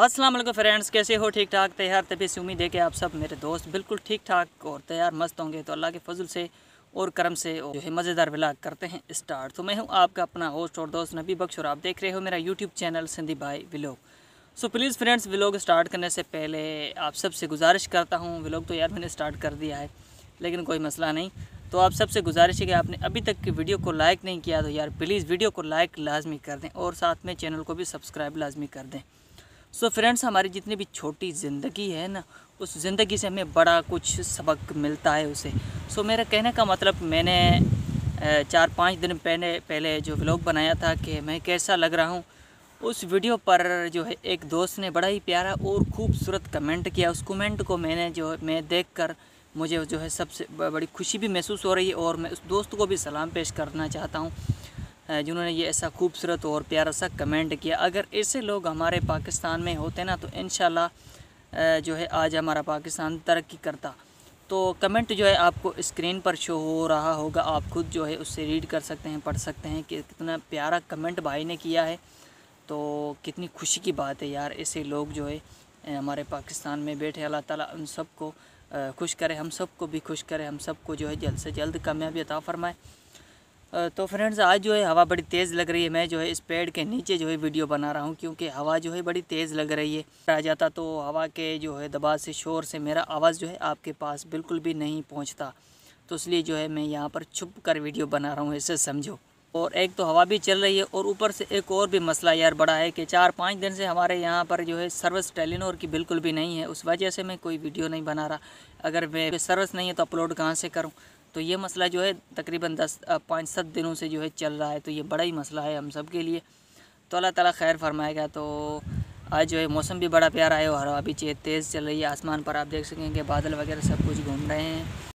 Aslam friends कैसे हो ठीक ठाक तैयार तभी से उम्मीद है कि आप सब मेरे दोस्त बिल्कुल ठीक ठाक और तैयार मस्त होंगे तो अल्लाह के फजल से और करम से और जो है मज़ेदार विलाग करते हैं स्टार्ट तो मैं हूं आपका अपना होस्ट और दोस्त नबी बख्श और आप देख रहे हो मेरा यूट्यूब चैनल सिंधी भाई vlog so please friends vlog start करने से पहले आप सबसे गुजारिश करता हूँ विलोग तो यार मैंने स्टार्ट कर दिया है लेकिन कोई मसला नहीं तो आप सबसे गुजारिश है कि आपने अभी तक की वीडियो को लाइक नहीं किया तो यार प्लीज़ वीडियो को लाइक लाजमी कर दें और साथ में चैनल को भी सब्सक्राइब लाजमी कर दें सो so फ्रेंड्स हमारी जितनी भी छोटी ज़िंदगी है ना उस ज़िंदगी से हमें बड़ा कुछ सबक मिलता है उसे सो so मेरा कहने का मतलब मैंने चार पाँच दिन पहले पहले जो ब्लॉग बनाया था कि मैं कैसा लग रहा हूँ उस वीडियो पर जो है एक दोस्त ने बड़ा ही प्यारा और खूबसूरत कमेंट किया उस कमेंट को मैंने जो मैं देख कर मुझे जो है सबसे बड़ी खुशी भी महसूस हो रही है और मैं उस दोस्त को भी सलाम पेश करना चाहता हूँ जिन्होंने ये ऐसा खूबसूरत और प्यारा सा कमेंट किया अगर ऐसे लोग हमारे पाकिस्तान में होते ना तो इन जो है आज हमारा पाकिस्तान तरक्की करता तो कमेंट जो है आपको स्क्रीन पर शो हो रहा होगा आप खुद जो है उससे रीड कर सकते हैं पढ़ सकते हैं कि कितना प्यारा कमेंट भाई ने किया है तो कितनी खुशी की बात है यार ऐसे लोग जो है हमारे पाकिस्तान में बैठे अल्लाह ताला उन सबको खुश करे हम सबको भी खुश करे हम सबको जो है जल्द से जल्द कामयाबी अता फरमाए तो फ्रेंड्स आज जो है हवा बड़ी तेज़ लग रही है मैं जो है इस पेड़ के नीचे जो है वीडियो बना रहा हूँ क्योंकि हवा जो है बड़ी तेज़ लग रही है आ जाता तो हवा के जो है दबाव से शोर से मेरा आवाज़ जो है आपके पास बिल्कुल भी नहीं पहुँचता तो इसलिए जो है मैं यहाँ पर छुप कर वीडियो बना रहा हूँ इसे समझो और एक तो हवा भी चल रही है और ऊपर से एक और भी मसला यार बड़ा है कि चार पाँच दिन से हमारे यहाँ पर जो है सर्विस टेलीनोर की बिल्कुल भी नहीं है उस वजह से मैं कोई वीडियो नहीं बना रहा अगर मैं सर्विस नहीं है तो अपलोड कहाँ से करूँ तो ये मसला जो है तकरीबन दस पाँच सात दिनों से जो है चल रहा है तो ये बड़ा ही मसला है हम सब के लिए तो अल्लाह ताला खैर फरमाएगा तो आज जो है मौसम भी बड़ा प्यारा है और हवा भी तेज़ चल रही है आसमान पर आप देख सकेंगे बादल वगैरह सब कुछ घूम रहे हैं